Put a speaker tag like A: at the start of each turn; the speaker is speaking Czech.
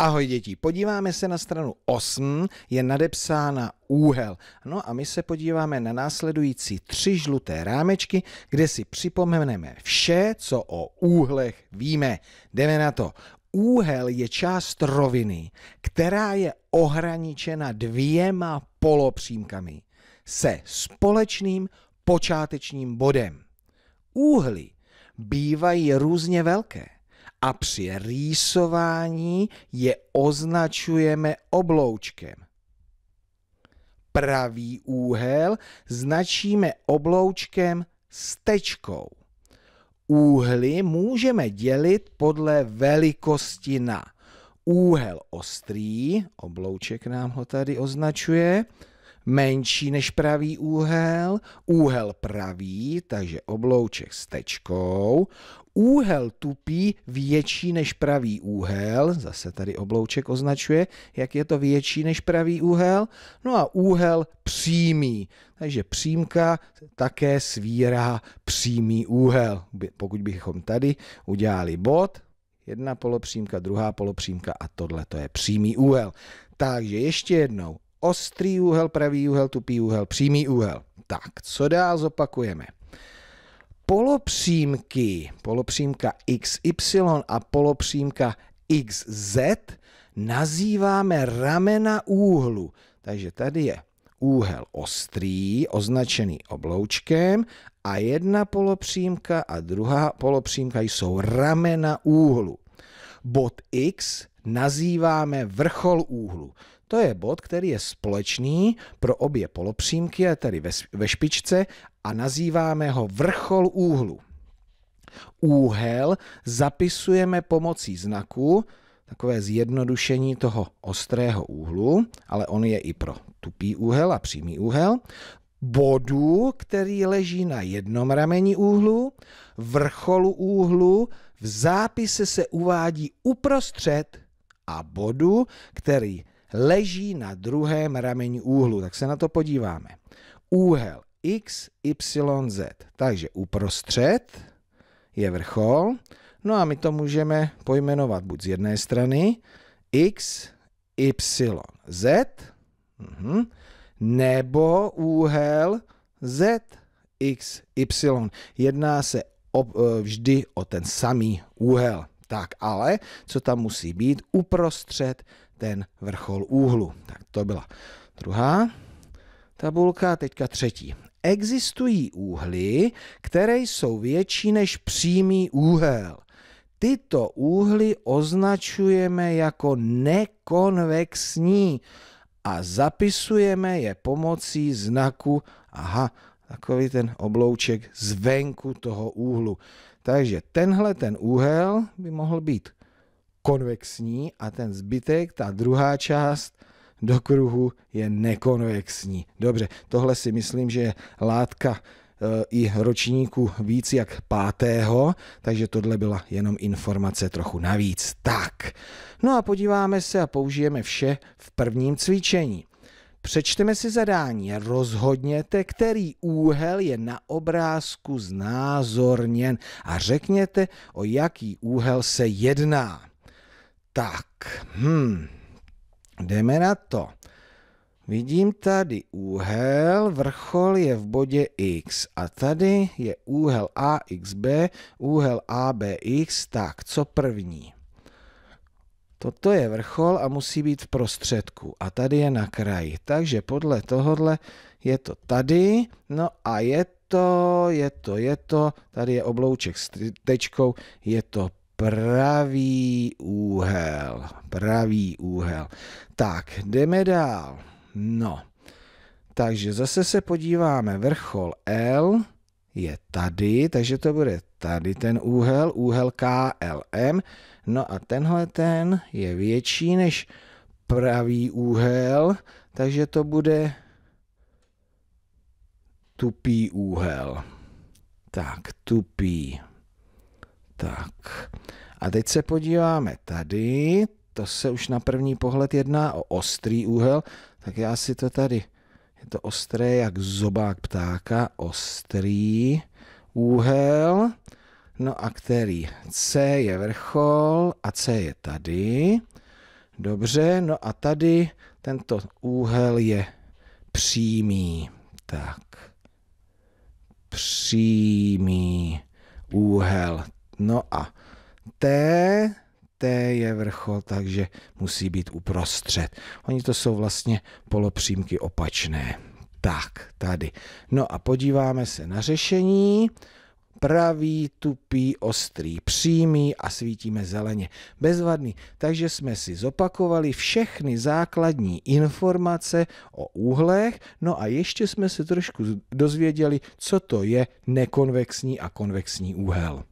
A: Ahoj děti, podíváme se na stranu 8, je nadepsána úhel. No a my se podíváme na následující tři žluté rámečky, kde si připomeneme vše, co o úhlech víme. Jdeme na to. Úhel je část roviny, která je ohraničena dvěma polopřímkami se společným počátečním bodem. Úhly bývají různě velké a při rýsování je označujeme obloučkem. Pravý úhel značíme obloučkem s tečkou. Úhly můžeme dělit podle velikosti na úhel ostrý, oblouček nám ho tady označuje, menší než pravý úhel, úhel pravý, takže oblouček s tečkou, úhel tupý větší než pravý úhel, zase tady oblouček označuje, jak je to větší než pravý úhel, no a úhel přímý, takže přímka také svírá přímý úhel. Pokud bychom tady udělali bod, jedna polopřímka, druhá polopřímka a tohle to je přímý úhel. Takže ještě jednou, ostrý úhel, pravý úhel, tupý úhel, přímý úhel. Tak, co dál zopakujeme? Polopřímky, polopřímka XY a polopřímka XZ nazýváme ramena úhlu. Takže tady je úhel ostrý, označený obloučkem a jedna polopřímka a druhá polopřímka jsou ramena úhlu. Bod X nazýváme vrchol úhlu. To je bod, který je společný pro obě polopřímky, tedy ve, ve špičce, a nazýváme ho vrchol úhlu. Úhel zapisujeme pomocí znaku, takové zjednodušení toho ostrého úhlu, ale on je i pro tupý úhel a přímý úhel, bodu, který leží na jednom rameni úhlu, vrcholu úhlu, v zápise se uvádí uprostřed a bodu, který leží na druhém rameni úhlu. Tak se na to podíváme. Úhel x, y, z. Takže uprostřed je vrchol. No a my to můžeme pojmenovat buď z jedné strany x, y, z, mhm, nebo úhel z, x, y. Jedná se eh, vždy o ten samý úhel. Tak ale, co tam musí být? Uprostřed ten vrchol úhlu. Tak to byla druhá tabulka, teďka třetí. Existují úhly, které jsou větší než přímý úhel. Tyto úhly označujeme jako nekonvexní a zapisujeme je pomocí znaku, aha, takový ten oblouček zvenku toho úhlu. Takže tenhle ten úhel by mohl být konvexní a ten zbytek, ta druhá část do kruhu je nekonvexní. Dobře, tohle si myslím, že je látka eh, i ročníku víc jak pátého, takže tohle byla jenom informace trochu navíc. Tak, no a podíváme se a použijeme vše v prvním cvičení. Přečteme si zadání, rozhodněte, který úhel je na obrázku znázorněn a řekněte, o jaký úhel se jedná. Tak, hm, jdeme na to. Vidím tady úhel, vrchol je v bodě X a tady je úhel AXB, úhel ABX, tak co první? Toto je vrchol a musí být v prostředku a tady je na kraji. Takže podle tohohle je to tady, no a je to, je to, je to, tady je oblouček s tečkou, je to pravý úhel, pravý úhel. Tak, jdeme dál. No, takže zase se podíváme, vrchol L, je tady, takže to bude tady ten úhel, úhel KLM. No a tenhle ten je větší než pravý úhel, takže to bude tupý úhel. Tak, tupý. Tak. A teď se podíváme tady. To se už na první pohled jedná o ostrý úhel, tak já si to tady je to ostré jak zobák ptáka, ostrý úhel. No a který? C je vrchol a C je tady. Dobře, no a tady tento úhel je přímý. Tak. Přímý úhel. No a T je vrchol, takže musí být uprostřed. Oni to jsou vlastně polopřímky opačné. Tak, tady. No a podíváme se na řešení pravý, tupý, ostrý, přímý a svítíme zeleně. Bezvadný. Takže jsme si zopakovali všechny základní informace o úhlech, no a ještě jsme se trošku dozvěděli, co to je nekonvexní a konvexní úhel.